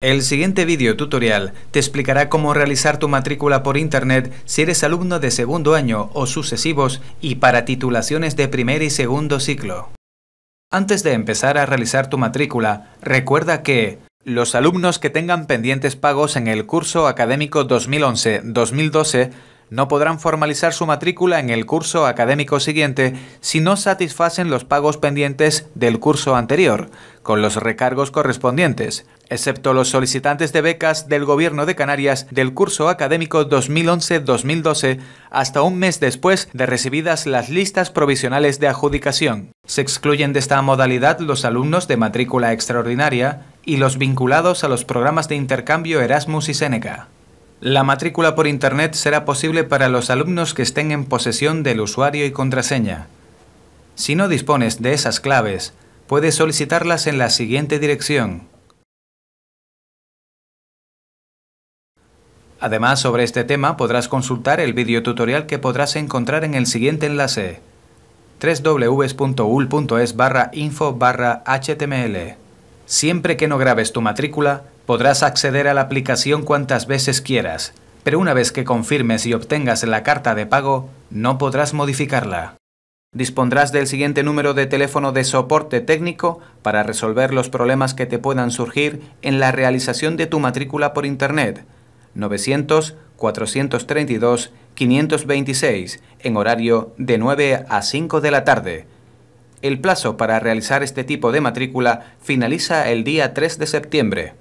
El siguiente video tutorial te explicará cómo realizar tu matrícula por internet si eres alumno de segundo año o sucesivos y para titulaciones de primer y segundo ciclo. Antes de empezar a realizar tu matrícula, recuerda que los alumnos que tengan pendientes pagos en el curso académico 2011-2012 no podrán formalizar su matrícula en el curso académico siguiente si no satisfacen los pagos pendientes del curso anterior, con los recargos correspondientes, excepto los solicitantes de becas del Gobierno de Canarias del curso académico 2011-2012 hasta un mes después de recibidas las listas provisionales de adjudicación. Se excluyen de esta modalidad los alumnos de matrícula extraordinaria y los vinculados a los programas de intercambio Erasmus y Seneca. La matrícula por Internet será posible para los alumnos que estén en posesión del usuario y contraseña. Si no dispones de esas claves, puedes solicitarlas en la siguiente dirección. Además, sobre este tema podrás consultar el videotutorial que podrás encontrar en el siguiente enlace www.ul.es info html. Siempre que no grabes tu matrícula, podrás acceder a la aplicación cuantas veces quieras, pero una vez que confirmes y obtengas la carta de pago, no podrás modificarla. Dispondrás del siguiente número de teléfono de soporte técnico para resolver los problemas que te puedan surgir en la realización de tu matrícula por Internet. 900-432-526 en horario de 9 a 5 de la tarde el plazo para realizar este tipo de matrícula finaliza el día 3 de septiembre.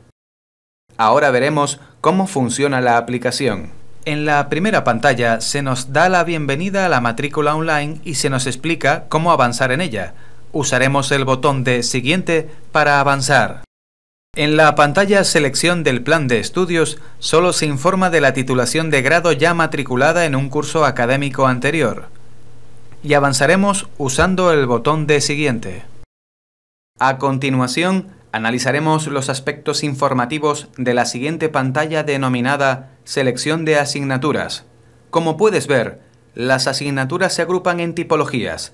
Ahora veremos cómo funciona la aplicación. En la primera pantalla se nos da la bienvenida a la matrícula online y se nos explica cómo avanzar en ella. Usaremos el botón de Siguiente para avanzar. En la pantalla Selección del plan de estudios solo se informa de la titulación de grado ya matriculada en un curso académico anterior y avanzaremos usando el botón de Siguiente. A continuación, analizaremos los aspectos informativos de la siguiente pantalla denominada Selección de asignaturas. Como puedes ver, las asignaturas se agrupan en tipologías.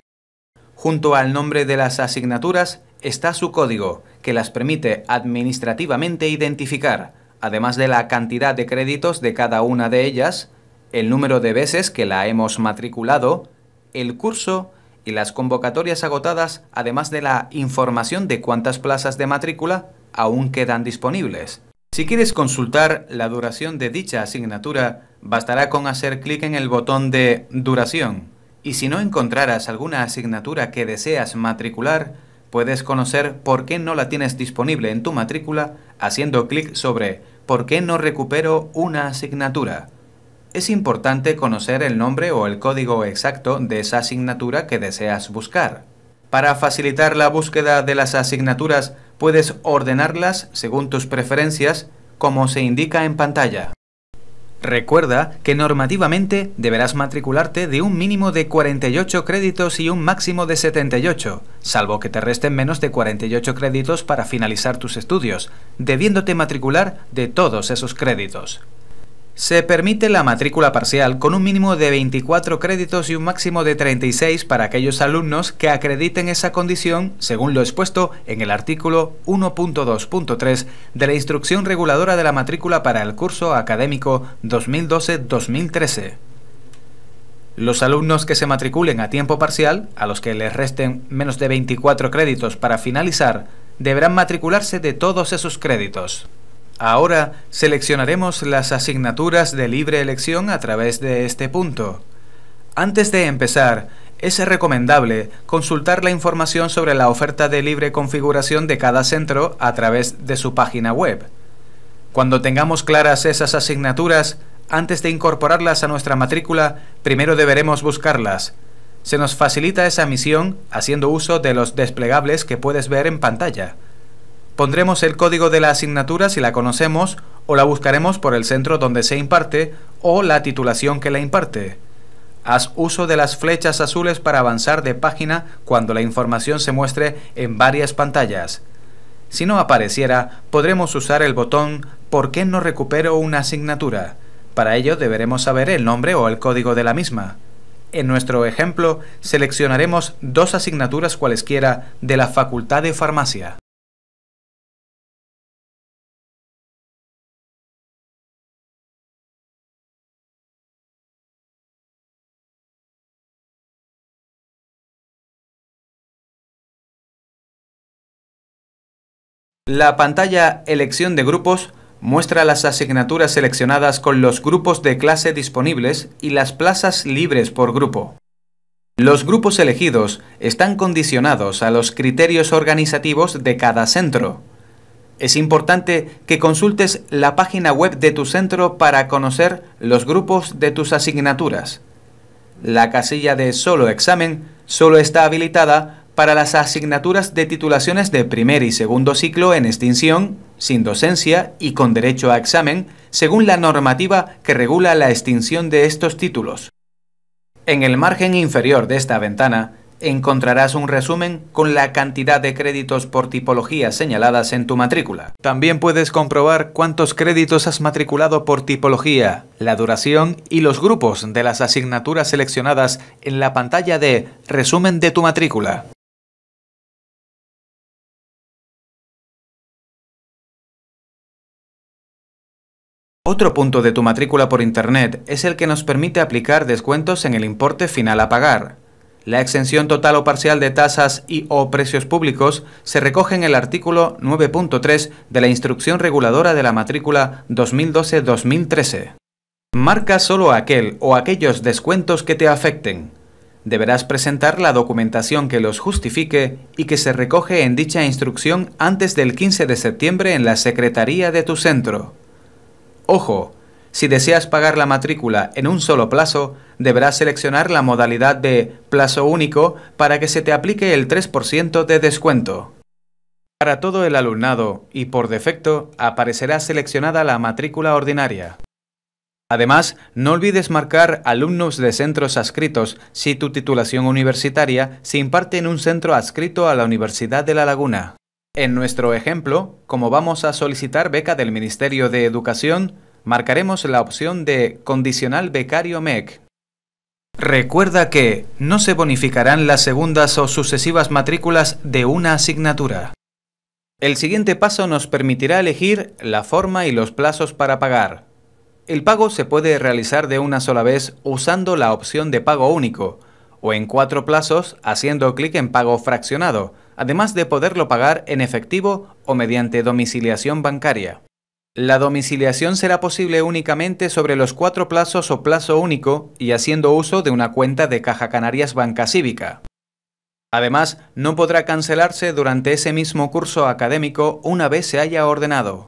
Junto al nombre de las asignaturas está su código, que las permite administrativamente identificar, además de la cantidad de créditos de cada una de ellas, el número de veces que la hemos matriculado, el curso y las convocatorias agotadas, además de la información de cuántas plazas de matrícula aún quedan disponibles. Si quieres consultar la duración de dicha asignatura, bastará con hacer clic en el botón de Duración. Y si no encontraras alguna asignatura que deseas matricular, puedes conocer por qué no la tienes disponible en tu matrícula haciendo clic sobre ¿Por qué no recupero una asignatura? es importante conocer el nombre o el código exacto de esa asignatura que deseas buscar. Para facilitar la búsqueda de las asignaturas, puedes ordenarlas según tus preferencias, como se indica en pantalla. Recuerda que normativamente deberás matricularte de un mínimo de 48 créditos y un máximo de 78, salvo que te resten menos de 48 créditos para finalizar tus estudios, debiéndote matricular de todos esos créditos. Se permite la matrícula parcial con un mínimo de 24 créditos y un máximo de 36 para aquellos alumnos que acrediten esa condición según lo expuesto en el artículo 1.2.3 de la Instrucción Reguladora de la Matrícula para el curso académico 2012-2013. Los alumnos que se matriculen a tiempo parcial, a los que les resten menos de 24 créditos para finalizar, deberán matricularse de todos esos créditos. Ahora seleccionaremos las asignaturas de libre elección a través de este punto. Antes de empezar, es recomendable consultar la información sobre la oferta de libre configuración de cada centro a través de su página web. Cuando tengamos claras esas asignaturas, antes de incorporarlas a nuestra matrícula, primero deberemos buscarlas. Se nos facilita esa misión haciendo uso de los desplegables que puedes ver en pantalla. Pondremos el código de la asignatura si la conocemos o la buscaremos por el centro donde se imparte o la titulación que la imparte. Haz uso de las flechas azules para avanzar de página cuando la información se muestre en varias pantallas. Si no apareciera, podremos usar el botón ¿Por qué no recupero una asignatura? Para ello deberemos saber el nombre o el código de la misma. En nuestro ejemplo, seleccionaremos dos asignaturas cualesquiera de la Facultad de Farmacia. La pantalla Elección de grupos muestra las asignaturas seleccionadas con los grupos de clase disponibles y las plazas libres por grupo. Los grupos elegidos están condicionados a los criterios organizativos de cada centro. Es importante que consultes la página web de tu centro para conocer los grupos de tus asignaturas. La casilla de solo examen solo está habilitada para las asignaturas de titulaciones de primer y segundo ciclo en extinción, sin docencia y con derecho a examen, según la normativa que regula la extinción de estos títulos. En el margen inferior de esta ventana encontrarás un resumen con la cantidad de créditos por tipología señaladas en tu matrícula. También puedes comprobar cuántos créditos has matriculado por tipología, la duración y los grupos de las asignaturas seleccionadas en la pantalla de Resumen de tu matrícula. Otro punto de tu matrícula por Internet es el que nos permite aplicar descuentos en el importe final a pagar. La exención total o parcial de tasas y o precios públicos se recoge en el artículo 9.3 de la Instrucción Reguladora de la Matrícula 2012-2013. Marca solo aquel o aquellos descuentos que te afecten. Deberás presentar la documentación que los justifique y que se recoge en dicha instrucción antes del 15 de septiembre en la Secretaría de tu centro. Ojo, si deseas pagar la matrícula en un solo plazo, deberás seleccionar la modalidad de plazo único para que se te aplique el 3% de descuento. Para todo el alumnado y por defecto aparecerá seleccionada la matrícula ordinaria. Además, no olvides marcar alumnos de centros adscritos si tu titulación universitaria se imparte en un centro adscrito a la Universidad de La Laguna. En nuestro ejemplo, como vamos a solicitar beca del Ministerio de Educación, marcaremos la opción de Condicional Becario MEC. Recuerda que no se bonificarán las segundas o sucesivas matrículas de una asignatura. El siguiente paso nos permitirá elegir la forma y los plazos para pagar. El pago se puede realizar de una sola vez usando la opción de pago único o en cuatro plazos haciendo clic en pago fraccionado además de poderlo pagar en efectivo o mediante domiciliación bancaria. La domiciliación será posible únicamente sobre los cuatro plazos o plazo único y haciendo uso de una cuenta de Caja Canarias Banca Cívica. Además, no podrá cancelarse durante ese mismo curso académico una vez se haya ordenado.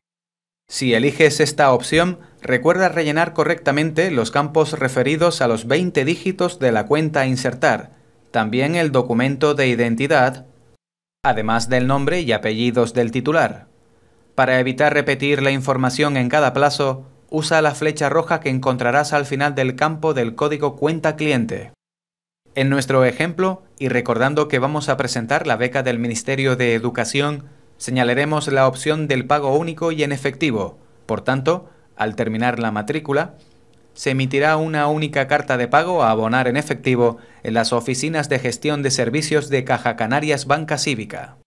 Si eliges esta opción, recuerda rellenar correctamente los campos referidos a los 20 dígitos de la cuenta a insertar, también el documento de identidad además del nombre y apellidos del titular. Para evitar repetir la información en cada plazo, usa la flecha roja que encontrarás al final del campo del código cuenta cliente. En nuestro ejemplo, y recordando que vamos a presentar la beca del Ministerio de Educación, señalaremos la opción del pago único y en efectivo. Por tanto, al terminar la matrícula, se emitirá una única carta de pago a abonar en efectivo en las oficinas de gestión de servicios de Caja Canarias Banca Cívica.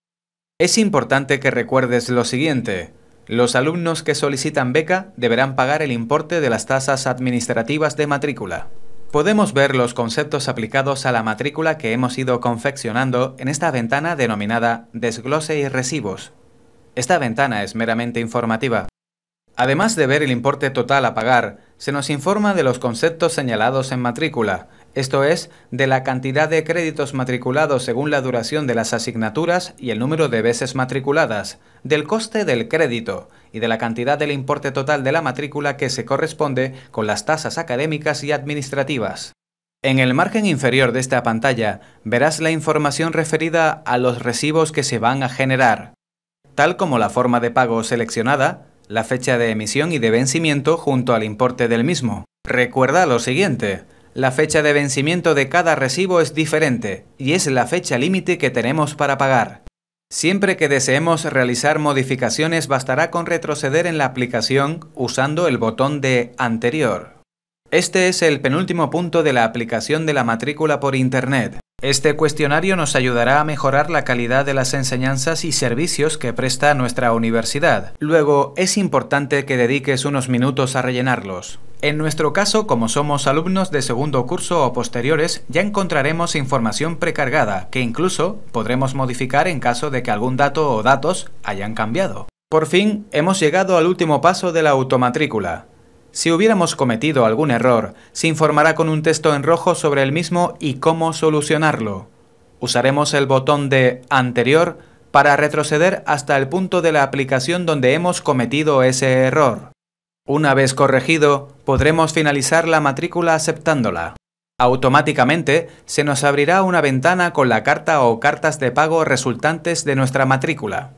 Es importante que recuerdes lo siguiente. Los alumnos que solicitan beca deberán pagar el importe de las tasas administrativas de matrícula. Podemos ver los conceptos aplicados a la matrícula que hemos ido confeccionando en esta ventana denominada Desglose y Recibos. Esta ventana es meramente informativa. Además de ver el importe total a pagar, se nos informa de los conceptos señalados en matrícula, esto es, de la cantidad de créditos matriculados según la duración de las asignaturas y el número de veces matriculadas, del coste del crédito y de la cantidad del importe total de la matrícula que se corresponde con las tasas académicas y administrativas. En el margen inferior de esta pantalla verás la información referida a los recibos que se van a generar. Tal como la forma de pago seleccionada, la fecha de emisión y de vencimiento junto al importe del mismo. Recuerda lo siguiente. La fecha de vencimiento de cada recibo es diferente y es la fecha límite que tenemos para pagar. Siempre que deseemos realizar modificaciones bastará con retroceder en la aplicación usando el botón de Anterior. Este es el penúltimo punto de la aplicación de la matrícula por Internet. Este cuestionario nos ayudará a mejorar la calidad de las enseñanzas y servicios que presta nuestra universidad. Luego, es importante que dediques unos minutos a rellenarlos. En nuestro caso, como somos alumnos de segundo curso o posteriores, ya encontraremos información precargada, que incluso podremos modificar en caso de que algún dato o datos hayan cambiado. Por fin, hemos llegado al último paso de la automatrícula. Si hubiéramos cometido algún error, se informará con un texto en rojo sobre el mismo y cómo solucionarlo. Usaremos el botón de Anterior para retroceder hasta el punto de la aplicación donde hemos cometido ese error. Una vez corregido, podremos finalizar la matrícula aceptándola. Automáticamente se nos abrirá una ventana con la carta o cartas de pago resultantes de nuestra matrícula.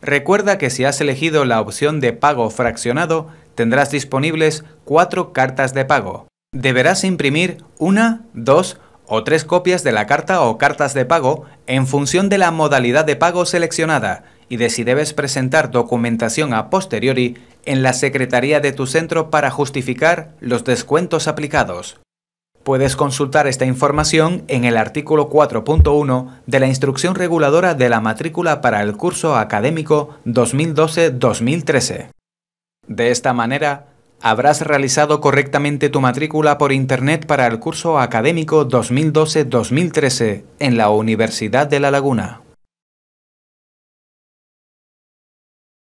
Recuerda que si has elegido la opción de pago fraccionado, tendrás disponibles cuatro cartas de pago. Deberás imprimir una, dos o tres copias de la carta o cartas de pago en función de la modalidad de pago seleccionada y de si debes presentar documentación a posteriori en la secretaría de tu centro para justificar los descuentos aplicados. Puedes consultar esta información en el artículo 4.1 de la Instrucción Reguladora de la Matrícula para el curso académico 2012-2013. De esta manera, habrás realizado correctamente tu matrícula por Internet para el curso académico 2012-2013 en la Universidad de La Laguna.